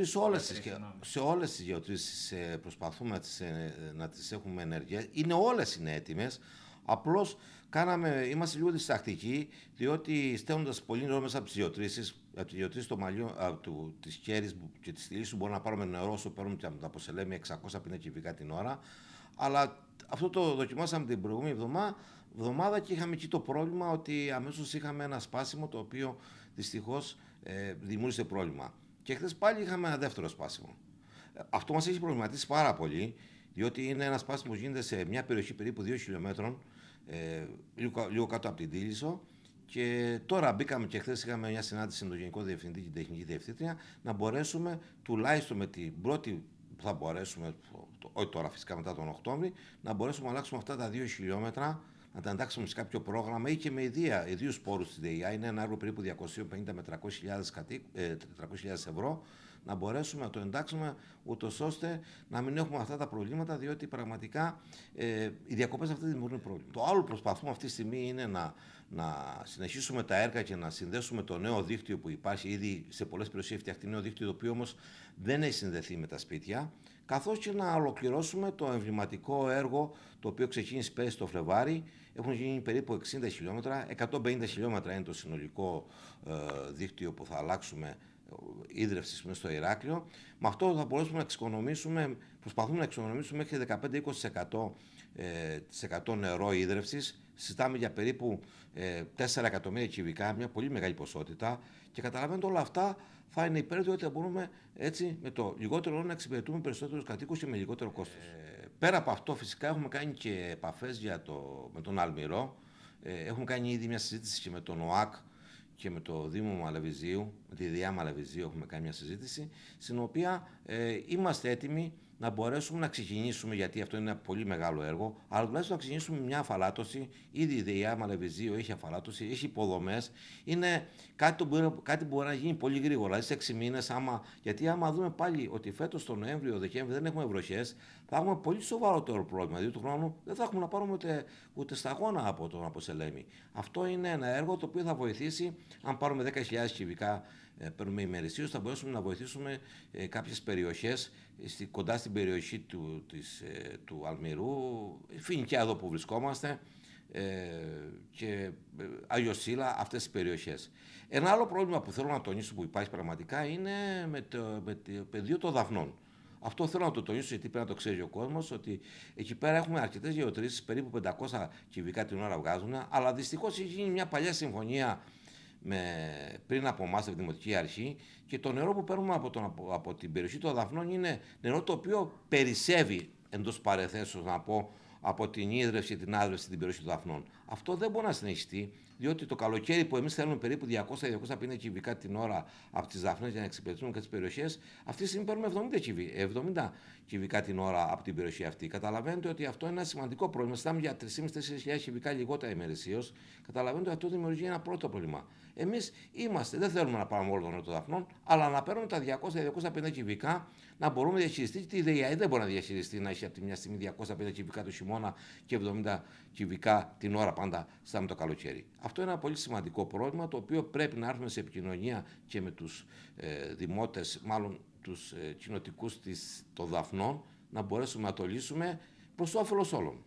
σε όλες, τις, σε όλες τις γεωτρήσεις προσπαθούμε να τις, ε, να τις έχουμε ενέργεια, Είναι όλες είναι έτοιμες. Απλώς κάναμε, είμαστε λίγο διστακτικοί, διότι στέλνοντας πολύ νερό μέσα από τις γεωτρήσεις, από τις γεωτρήσεις του μαλλιού, από τη χέρι και της θηλής σου, μπορούμε να πάρουμε νερό όσο παίρνουμε από τα ποσελέμη 600 πινέ κυβικά την ώρα. Αλλά αυτό το δοκιμάσαμε την προηγούμενη εβδομάδα, εβδομάδα και είχαμε εκεί το πρόβλημα ότι αμέσως είχαμε ένα σπάσιμο το οποίο δυστυχώς ε, δημιούργησε πρόβλημα. Και χθες πάλι είχαμε ένα δεύτερο σπάσιμο. Αυτό μας έχει προβληματίσει πάρα πολύ, διότι είναι ένα σπάσιμο που γίνεται σε μια περιοχή περίπου 2 χιλιόμετρων, ε, λίγο, λίγο κάτω από την Τίλισο. Και τώρα μπήκαμε και χθες είχαμε μια συνάντηση με τον Γενικό Διευθυντή και την Τεχνική Διευθύντρια να μπορέσουμε τουλάχιστον με την πρώτη που θα μπορέσουμε, όχι τώρα φυσικά μετά τον Οκτώβρη, να μπορέσουμε να αλλάξουμε αυτά τα 2 χιλιόμετρα να τα εντάξουμε σε κάποιο πρόγραμμα ή και με ιδία, ιδίους πόρους της ΔΕΙΑ. Είναι ένα έργο περίπου 250 με 300.000 ε, ευρώ να μπορέσουμε να το εντάξουμε, ούτως ώστε να μην έχουμε αυτά τα προβλήματα, διότι πραγματικά ε, οι διακοπές αυτέ δημιουργούν πρόβλημα. Το άλλο που προσπαθούμε αυτή τη στιγμή είναι να, να συνεχίσουμε τα έργα και να συνδέσουμε το νέο δίκτυο που υπάρχει. Ήδη σε πολλές περιοχές φτιαχτεί νέο δίκτυο, το οποίο όμως δεν έχει συνδεθεί με τα σπίτια. Καθώς και να ολοκληρώσουμε το εμβληματικό έργο το οποίο ξεκίνησε πέρυσι το Φλεβάρι. Έχουν γίνει περίπου 60 χιλιόμετρα, 150 χιλιόμετρα είναι το συνολικό ε, δίκτυο που θα αλλάξουμε ίδρυυσης μέσα στο Ηράκλειο. Με αυτό θα μπορέσουμε να εξοικονομήσουμε, προσπαθούμε να εξοικονομήσουμε μέχρι 15-20% ε, νερό ίδρυυσης. Συζητάμε για περίπου 4 ε, εκατομμύρια κυβικά, μια πολύ μεγάλη ποσότητα. Και καταλαβαίνετε όλα αυτά θα είναι υπέρ ότι μπορούμε έτσι με το λιγότερο να εξυπηρετούμε περισσότερους κατοίκους και με λιγότερο κόστος. Ε, πέρα από αυτό, φυσικά έχουμε κάνει και επαφές το, με τον Αλμυρό. Ε, έχουμε κάνει ήδη μια συζήτηση και με τον ΟΑΚ και με το Δήμο Μαλαβιζίου, τη Μαλαβιζίου έχουμε κάνει μια συζήτηση, στην οποία ε, είμαστε έτοιμοι να μπορέσουμε να ξεκινήσουμε, γιατί αυτό είναι ένα πολύ μεγάλο έργο, αλλά τουλάχιστον να ξεκινήσουμε μια αφαλάτωση. Ήδη η ΔΕΙΑ Μαλεβιζίου έχει αφαλάτωση, έχει υποδομές. Είναι κάτι που μπορεί, κάτι μπορεί να γίνει πολύ γρήγορα, δηλαδή σε έξι μήνες. Άμα, γιατί άμα δούμε πάλι ότι φέτος τον Νοέμβριο, Δεκέμβριο δεν έχουμε βροχές, θα έχουμε πολύ σοβαρότερο πρόβλημα. Δηλαδή του χρόνου δεν θα έχουμε να πάρουμε ούτε, ούτε σταγόνα από τον Αποσελέμη. Αυτό είναι ένα έργο το οποίο θα βοηθήσει, αν πάρουμε 10.000 κυβικά. Ε, παίρνουμε ημερησίως, θα μπορέσουμε να βοηθήσουμε ε, κάποιες περιοχές ε, κοντά στην περιοχή του, της, ε, του Αλμυρού, Φινικιά εδώ που βρισκόμαστε ε, και ε, Αγιοσύλλα, αυτές τις περιοχές. Ένα άλλο πρόβλημα που θέλω να τονίσω που υπάρχει πραγματικά είναι με το, με το πεδίο των δαφνών. Αυτό θέλω να το τονίσω γιατί πρέπει να το ξέρει ο κόσμος ότι εκεί πέρα έχουμε αρκετές γεωτρήσεις, περίπου 500 κυβικά την ώρα βγάζουν. Αλλά δυστυχώς έχει γίνει μια παλιά συμφωνία με, πριν από εμάς, από τη Δημοτική Αρχή και το νερό που παίρνουμε από, τον, από, την περιοχή των Δαφνών είναι νερό το οποίο περισσεύει εντός παρεθέσεως να πω από την ίδρυυση, την άδρυυση την περιοχή των δαφνών. Αυτό δεν μπορεί να συνεχιστεί, διότι το καλοκαίρι που εμείς θέλουμε περίπου 200-250 κυβικά την ώρα από τις δαφνές για να εξυπηρετούμε και τις περιοχές, αυτή τη στιγμή παίρνουμε 70, κυβικά την ώρα από την περιοχή αυτή. Καταλαβαίνετε ότι αυτό είναι ένα σημαντικό πρόβλημα. Στάμε για 3.500-4.000 κυβικά λιγότερα ημερησίως. Καταλαβαίνετε ότι αυτό δημιουργεί ένα πρώτο πρόβλημα. Εμείς είμαστε, δεν θέλουμε να πάρουμε όλο τον νότο δαφνών, αλλά να παίρνουμε τα 200-250 κυβικά, να μπορούμε να διαχειριστεί. Τι ιδέα δεν μπορεί να διαχειριστεί να έχει από τη μια στιγμή 250 κυβικά το χειμώνα και 70 κυβικά την ώρα πάντα σαν το καλοκαίρι. Αυτό είναι ένα πολύ σημαντικό πρόβλημα το οποίο πρέπει να έρθουμε σε επικοινωνία και με τους ε, δημότες, μάλλον τους ε, κοινοτικούς των Δαφνών, να μπορέσουμε να το λύσουμε προς όφελος όλων.